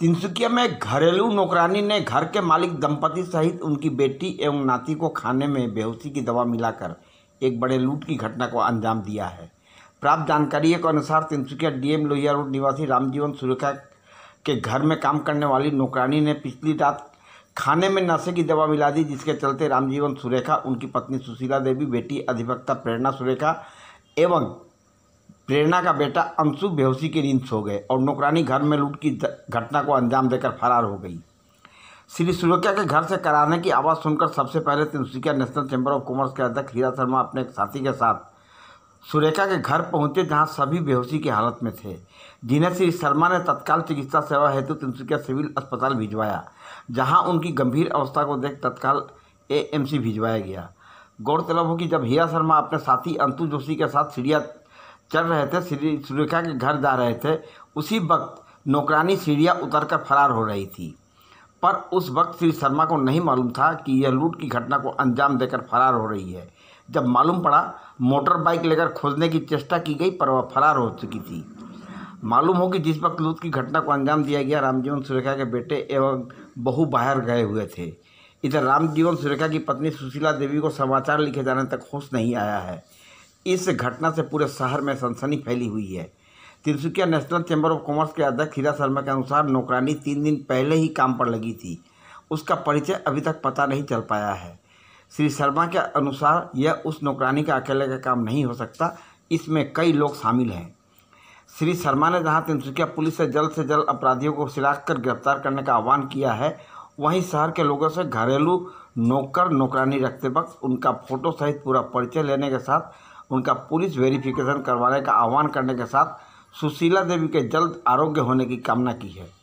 तिनसुकिया में घरेलू नौकरानी ने घर के मालिक दंपति सहित उनकी बेटी एवं नाती को खाने में बेहोशी की दवा मिलाकर एक बड़े लूट की घटना को अंजाम दिया है प्राप्त जानकारी के अनुसार तिनसुकिया डीएम लोहिया रोड निवासी रामजीवन सुरेखा के घर में काम करने वाली नौकरानी ने पिछली रात खाने में नशे की दवा मिला दी जिसके चलते रामजीवन सुरेखा उनकी पत्नी सुशीला देवी बेटी अधिवक्ता प्रेरणा सुरेखा एवं प्रेरणा का बेटा अंशु बेहोशी के नींद सो गए और नौकरानी घर में लूट की घटना को अंजाम देकर फरार हो गई श्री सुरेखा के घर से कराने की आवाज़ सुनकर सबसे पहले Tinsukia national chamber of commerce के अध्यक्ष हीरा शर्मा अपने एक साथी के साथ सुरेखा के घर पहुंचे जहां सभी बेहोशी की हालत में थे जिन्हें श्री शर्मा ने तत्काल चिकित्सा सेवा हेतु तिनसुकिया सिविल अस्पताल भिजवाया जहां उनकी गंभीर अवस्था को देख तत्काल एएमसी भिजवाया गया गौरतलब हो कि जब हीरा शर्मा अपने साथी अंतु जोशी के साथ सीढ़िया चल रहे थे श्री सुरेखा के घर जा रहे थे उसी वक्त नौकरानी सीढ़िया उतर कर फरार हो रही थी पर उस वक्त श्री शर्मा को नहीं मालूम था कि यह लूट की घटना को अंजाम देकर फरार हो रही है जब मालूम पड़ा मोटर बाइक लेकर खोजने की चेष्टा की गई पर वह फरार हो चुकी थी मालूम हो कि जिस वक्त लूट की घटना को अंजाम दिया गया रामजीवन सुरेखा के बेटे एवं बहू बाहर गए हुए थे इधर रामजीवन सुरेखा की पत्नी सुशीला देवी को समाचार लिखे जाने तक होश नहीं आया है इस घटना से पूरे शहर में सनसनी फैली हुई है Tinsukia national chamber of commerce के अध्यक्ष हीरा शर्मा के अनुसार नौकरानी तीन दिन पहले ही काम पर लगी थी उसका परिचय अभी तक पता नहीं चल पाया है श्री शर्मा के अनुसार यह उस नौकरानी का अकेले का काम नहीं हो सकता इसमें कई लोग शामिल हैं श्री शर्मा ने जहां तिनसुकिया पुलिस से जल्द से जल्द अपराधियों को सिलाख कर गिरफ्तार करने का आह्वान किया है वहीं शहर के लोगों से घरेलू नौकर नौकरानी रखते वक्त उनका फोटो सहित पूरा परिचय लेने के साथ उनका पुलिस वेरिफिकेशन करवाने का आह्वान करने के साथ सुशीला देवी के जल्द आरोग्य होने की कामना की है